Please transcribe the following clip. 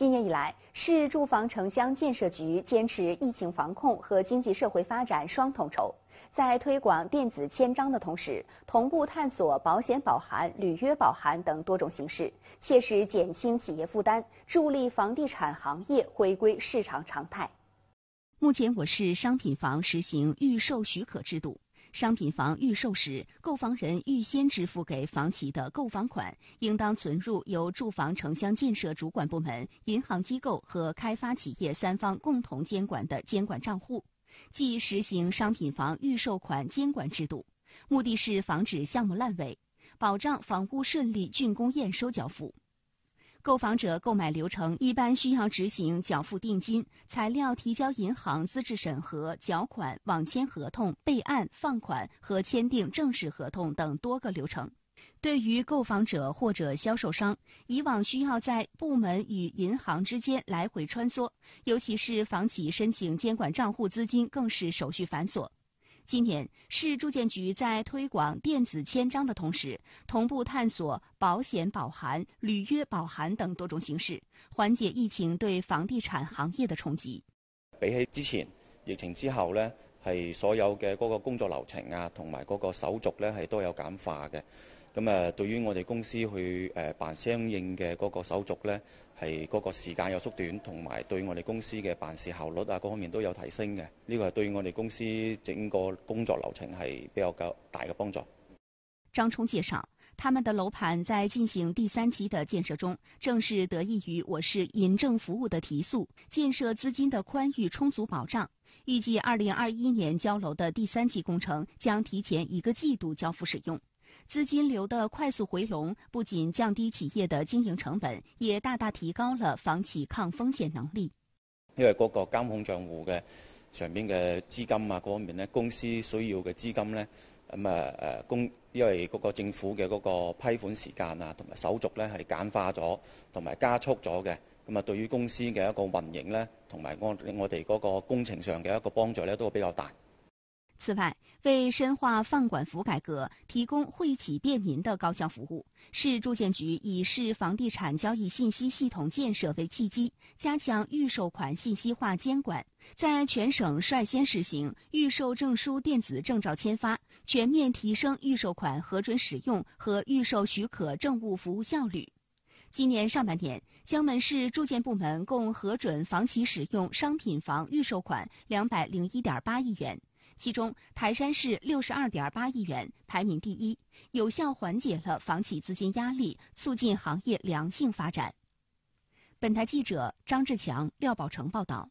今年以来，市住房城乡建设局坚持疫情防控和经济社会发展双统筹，在推广电子签章的同时，同步探索保险保函、履约保函等多种形式，切实减轻企业负担，助力房地产行业回归市场常态。目前，我市商品房实行预售许可制度。商品房预售时，购房人预先支付给房企的购房款，应当存入由住房城乡建设主管部门、银行机构和开发企业三方共同监管的监管账户，即实行商品房预售款监管制度，目的是防止项目烂尾，保障房屋顺利竣工验收交付。购房者购买流程一般需要执行缴付定金、材料提交、银行资质审核、缴款、网签合同、备案、放款和签订正式合同等多个流程。对于购房者或者销售商，以往需要在部门与银行之间来回穿梭，尤其是房企申请监管账户资金，更是手续繁琐。今年，市住建局在推广电子签章的同时，同步探索保险保函、履约保函等多种形式，缓解疫情对房地产行业的冲击。比起之前疫情之后呢，系所有嘅嗰个工作流程啊，同埋嗰个手续咧系都有简化嘅。咁啊，對於我哋公司去誒辦相應嘅嗰個手續咧，係嗰個時間有縮短，同埋對我哋公司嘅辦事效率啊各方面都有提升嘅。呢個係對我哋公司整個工作流程係比較夠大嘅幫助。張冲介紹，他们的樓盤在進行第三期的建設中，正是得益於我市引政服務的提速，建設資金的寬裕充足保障。預計二零二一年交樓的第三期工程將提前一個季度交付使用。资金流的快速回笼，不仅降低企业的经营成本，也大大提高了房企抗风险能力。因为嗰个监控账户嘅上边嘅资金啊，嗰方面咧，公司需要嘅资金咧，咁啊诶公，因为嗰个政府嘅嗰个批款时间啊，同埋手续咧系简化咗，同埋加速咗嘅，咁啊，对于公司嘅一个运营咧，同埋我我哋嗰个工程上嘅一个帮助咧，都比较大。此外。为深化放管服改革，提供惠企便民的高效服务，市住建局以市房地产交易信息系统建设为契机，加强预售款信息化监管，在全省率先实行预售证书电子证照签发，全面提升预售款核准使用和预售许可政务服务效率。今年上半年，江门市住建部门共核准房企使用商品房预售款两百零一点八亿元。其中，台山市六十二点八亿元排名第一，有效缓解了房企资金压力，促进行业良性发展。本台记者张志强、廖宝成报道。